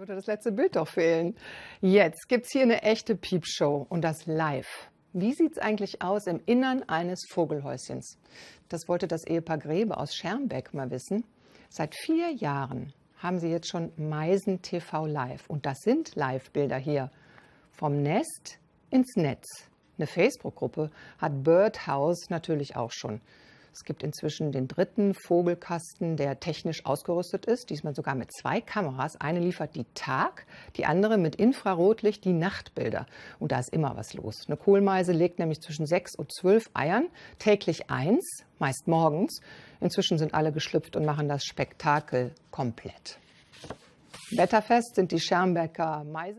würde das letzte Bild doch fehlen. Jetzt gibt es hier eine echte Piepshow und das live. Wie sieht es eigentlich aus im Innern eines Vogelhäuschens? Das wollte das Ehepaar Grebe aus Schermbeck mal wissen. Seit vier Jahren haben sie jetzt schon Meisen TV Live. Und das sind Live-Bilder hier. Vom Nest ins Netz. Eine Facebook-Gruppe hat Birdhouse natürlich auch schon. Es gibt inzwischen den dritten Vogelkasten, der technisch ausgerüstet ist, diesmal sogar mit zwei Kameras. Eine liefert die Tag, die andere mit Infrarotlicht die Nachtbilder. Und da ist immer was los. Eine Kohlmeise legt nämlich zwischen sechs und zwölf Eiern, täglich eins, meist morgens. Inzwischen sind alle geschlüpft und machen das Spektakel komplett. Wetterfest sind die Schermbecker Meisen.